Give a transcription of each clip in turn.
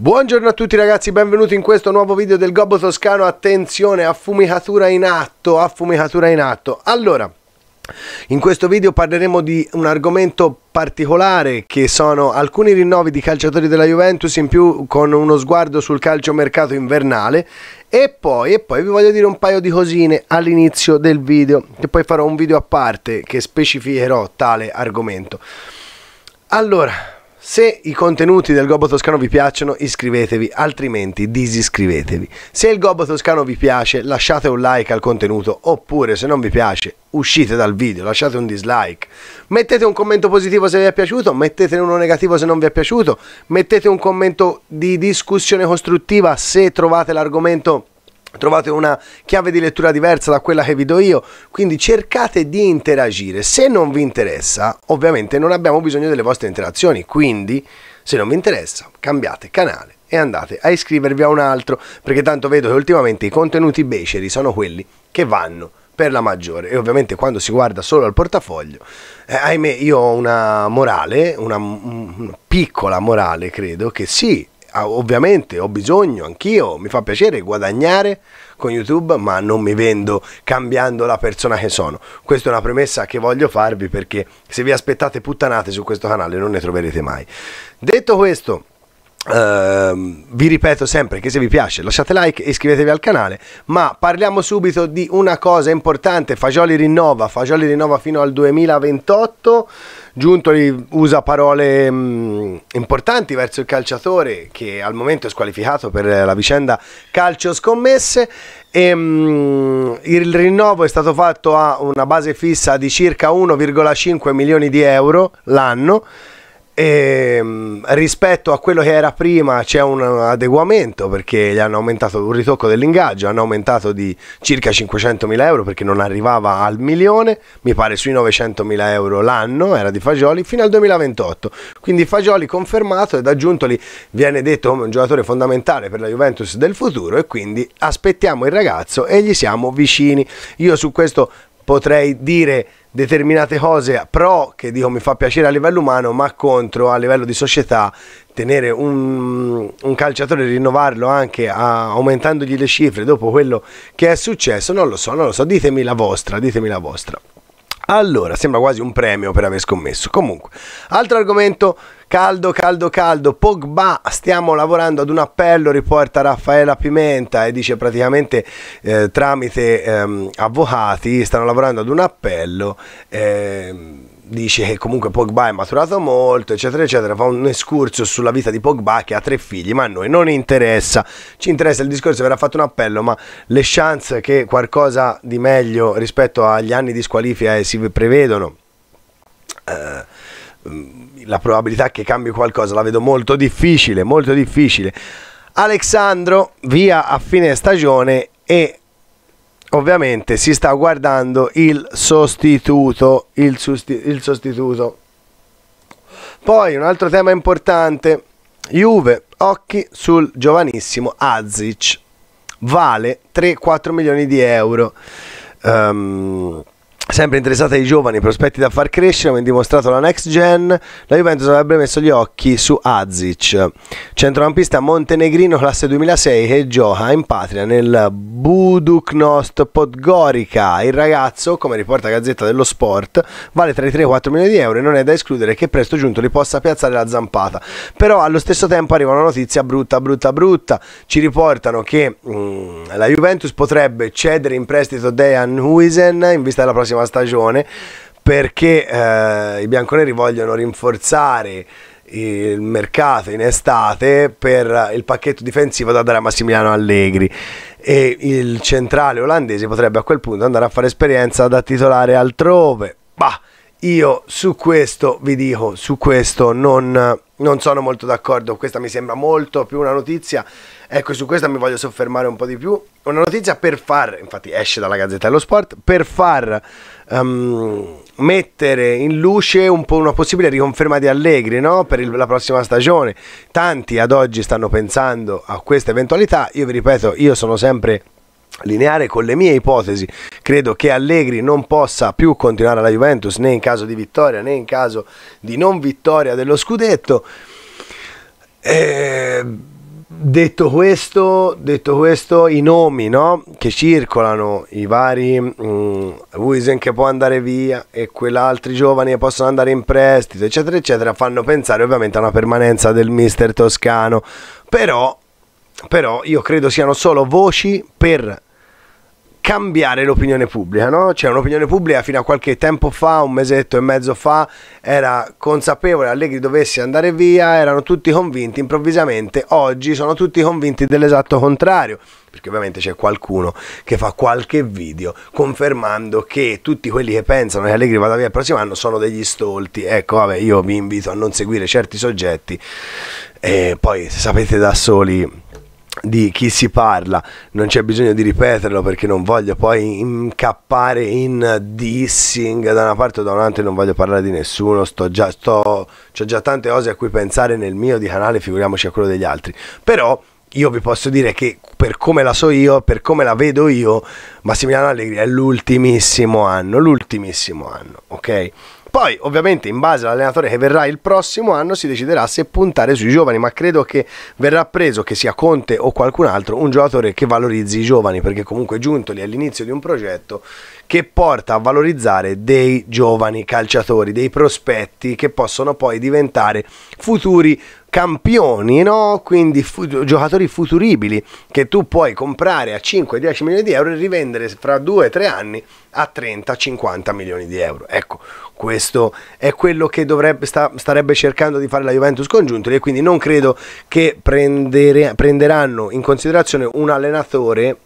Buongiorno a tutti ragazzi, benvenuti in questo nuovo video del Gobbo Toscano. Attenzione, affumicatura in atto, affumicatura in atto. Allora, in questo video parleremo di un argomento particolare che sono alcuni rinnovi di calciatori della Juventus in più con uno sguardo sul calcio mercato invernale e poi, e poi vi voglio dire un paio di cosine all'inizio del video e poi farò un video a parte che specificherò tale argomento. Allora, se i contenuti del Gobbo Toscano vi piacciono iscrivetevi, altrimenti disiscrivetevi. Se il Gobbo Toscano vi piace lasciate un like al contenuto oppure se non vi piace uscite dal video, lasciate un dislike. Mettete un commento positivo se vi è piaciuto, mettete uno negativo se non vi è piaciuto, mettete un commento di discussione costruttiva se trovate l'argomento trovate una chiave di lettura diversa da quella che vi do io, quindi cercate di interagire. Se non vi interessa, ovviamente non abbiamo bisogno delle vostre interazioni, quindi se non vi interessa, cambiate canale e andate a iscrivervi a un altro, perché tanto vedo che ultimamente i contenuti beceri sono quelli che vanno per la maggiore e ovviamente quando si guarda solo al portafoglio, eh, ahimè io ho una morale, una, una piccola morale credo, che sì, Ah, ovviamente ho bisogno, anch'io, mi fa piacere guadagnare con YouTube, ma non mi vendo cambiando la persona che sono. Questa è una premessa che voglio farvi perché se vi aspettate puttanate su questo canale non ne troverete mai. Detto questo... Ehm, vi ripeto sempre che se vi piace lasciate like e iscrivetevi al canale ma parliamo subito di una cosa importante Fagioli rinnova Fagioli rinnova fino al 2028 Giuntoli usa parole mh, mm, importanti verso il calciatore che al momento è squalificato per la vicenda calcio scommesse e, mh, mm, il rinnovo è stato fatto a una base fissa di circa 1,5 milioni di euro l'anno e, ehm, rispetto a quello che era prima c'è un adeguamento perché gli hanno aumentato un ritocco dell'ingaggio, hanno aumentato di circa 500.000 euro perché non arrivava al milione, mi pare sui 900.000 euro l'anno, era di Fagioli, fino al 2028. Quindi Fagioli confermato ed aggiunto lì viene detto come un giocatore fondamentale per la Juventus del futuro e quindi aspettiamo il ragazzo e gli siamo vicini. Io su questo potrei dire determinate cose pro che dico mi fa piacere a livello umano ma contro a livello di società tenere un, un calciatore rinnovarlo anche a, aumentandogli le cifre dopo quello che è successo non lo so non lo so ditemi la vostra ditemi la vostra allora, sembra quasi un premio per aver scommesso. Comunque, altro argomento caldo, caldo, caldo. Pogba, stiamo lavorando ad un appello, riporta Raffaella Pimenta e dice praticamente eh, tramite ehm, avvocati stanno lavorando ad un appello. Ehm, dice che comunque Pogba è maturato molto, eccetera, eccetera, fa un escurso sulla vita di Pogba che ha tre figli, ma a noi non interessa, ci interessa il discorso, verrà fatto un appello, ma le chance che qualcosa di meglio rispetto agli anni di squalifica si prevedono, eh, la probabilità che cambi qualcosa la vedo molto difficile, molto difficile. Alexandro via a fine stagione e ovviamente si sta guardando il sostituto, il, sostitu- il sostituto. Poi un altro tema importante, Juve, occhi sul giovanissimo Azic, vale 3-4 milioni di euro. Um, sempre interessata ai giovani prospetti da far crescere, come dimostrato la next gen, la Juventus avrebbe messo gli occhi su Azic, centrocampista montenegrino classe 2006 che gioca in patria nel Buduknost Podgorica. Il ragazzo, come riporta Gazzetta dello Sport, vale tra i 3 e i 4 milioni di euro e non è da escludere che presto giunto li possa piazzare la zampata. Però allo stesso tempo arriva una notizia brutta, brutta, brutta. Ci riportano che mm, la Juventus potrebbe cedere in prestito Dejan Huisen in vista della prossima prossima stagione perché eh, i bianconeri vogliono rinforzare il mercato in estate per il pacchetto difensivo da dare a Massimiliano Allegri e il centrale olandese potrebbe a quel punto andare a fare esperienza da titolare altrove. Bah! io su questo vi dico, su questo non, non sono molto d'accordo, questa mi sembra molto più una notizia, ecco su questa mi voglio soffermare un po' di più, una notizia per far, infatti esce dalla Gazzetta dello Sport, per far um, mettere in luce un po' una possibile riconferma di Allegri no? per il, la prossima stagione, tanti ad oggi stanno pensando a questa eventualità, io vi ripeto, io sono sempre lineare con le mie ipotesi. Credo che Allegri non possa più continuare alla Juventus né in caso di vittoria né in caso di non vittoria dello scudetto. Eh, detto, questo, detto, questo, i nomi no? che circolano, i vari mm, Wiesen che può andare via e quell'altri giovani che possono andare in prestito, eccetera, eccetera, fanno pensare ovviamente a una permanenza del mister toscano. Però però io credo siano solo voci per cambiare l'opinione pubblica, no? Cioè un'opinione pubblica fino a qualche tempo fa, un mesetto e mezzo fa, era consapevole Allegri dovesse andare via, erano tutti convinti, improvvisamente oggi sono tutti convinti dell'esatto contrario, perché ovviamente c'è qualcuno che fa qualche video confermando che tutti quelli che pensano che Allegri vada via il prossimo anno sono degli stolti. Ecco, vabbè, io vi invito a non seguire certi soggetti e poi sapete da soli di chi si parla, non c'è bisogno di ripeterlo perché non voglio poi incappare in dissing da una parte o da un'altra, non voglio parlare di nessuno, sto già, sto, ho già tante cose a cui pensare nel mio di canale, figuriamoci a quello degli altri, però io vi posso dire che per come la so io, per come la vedo io, Massimiliano Allegri è l'ultimissimo anno, l'ultimissimo anno, ok? Poi, ovviamente, in base all'allenatore che verrà il prossimo anno, si deciderà se puntare sui giovani, ma credo che verrà preso, che sia Conte o qualcun altro, un giocatore che valorizzi i giovani, perché comunque è giunto lì all'inizio di un progetto che porta a valorizzare dei giovani calciatori, dei prospetti che possono poi diventare futuri campioni, no? quindi fu- giocatori futuribili che tu puoi comprare a 5-10 milioni di euro e rivendere fra 2-3 anni a 30-50 milioni di euro. Ecco, questo è quello che dovrebbe, sta, starebbe cercando di fare la Juventus con e quindi non credo che prendere, prenderanno in considerazione un allenatore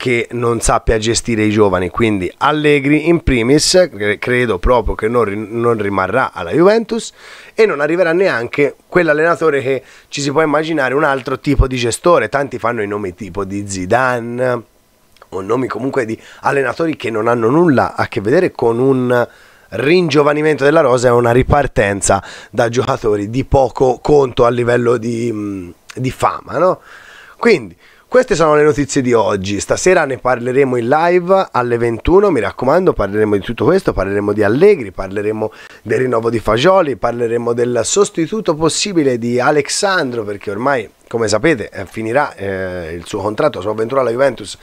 che non sappia gestire i giovani. Quindi Allegri in primis, credo proprio che non, non rimarrà alla Juventus e non arriverà neanche quell'allenatore che ci si può immaginare un altro tipo di gestore. Tanti fanno i nomi tipo di Zidane o nomi comunque di allenatori che non hanno nulla a che vedere con un ringiovanimento della rosa e una ripartenza da giocatori di poco conto a livello di, di fama. No? Quindi queste sono le notizie di oggi, stasera ne parleremo in live alle 21, mi raccomando, parleremo di tutto questo, parleremo di Allegri, parleremo del rinnovo di Fagioli, parleremo del sostituto possibile di Alexandro perché ormai, come sapete, eh, finirà eh, il suo contratto, la sua avventura alla Juventus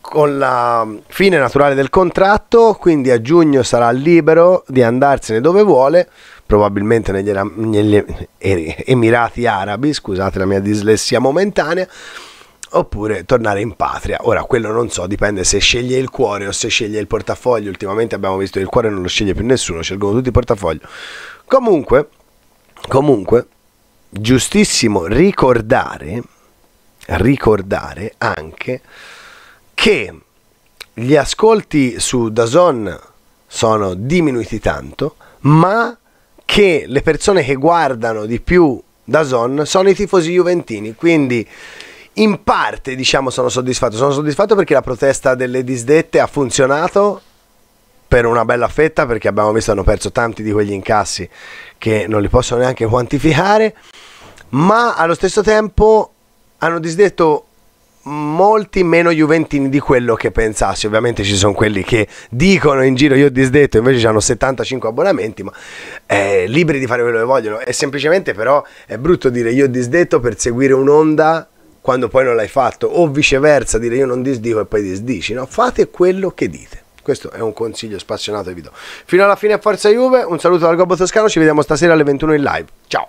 con la mm, fine naturale del contratto, quindi a giugno sarà libero di andarsene dove vuole, probabilmente negli, negli Emirati Arabi, scusate la mia dislessia momentanea oppure tornare in patria. Ora, quello non so, dipende se sceglie il cuore o se sceglie il portafoglio. Ultimamente abbiamo visto che il cuore non lo sceglie più nessuno, scelgono tutti i portafogli. Comunque, comunque, giustissimo ricordare, ricordare anche che gli ascolti su Dazon sono diminuiti tanto, ma che le persone che guardano di più Dazon sono i tifosi juventini, quindi in parte diciamo sono soddisfatto, sono soddisfatto perché la protesta delle disdette ha funzionato per una bella fetta perché abbiamo visto hanno perso tanti di quegli incassi che non li posso neanche quantificare, ma allo stesso tempo hanno disdetto molti meno juventini di quello che pensassi. Ovviamente ci sono quelli che dicono in giro io ho disdetto, invece hanno 75 abbonamenti, ma eh, liberi di fare quello che vogliono. è semplicemente però è brutto dire io ho disdetto per seguire un'onda quando poi non l'hai fatto, o viceversa, dire io non disdico e poi disdici, no? Fate quello che dite. Questo è un consiglio spassionato e vi do. Fino alla fine a Forza Juve, un saluto dal Gobbo Toscano, ci vediamo stasera alle 21 in live. Ciao!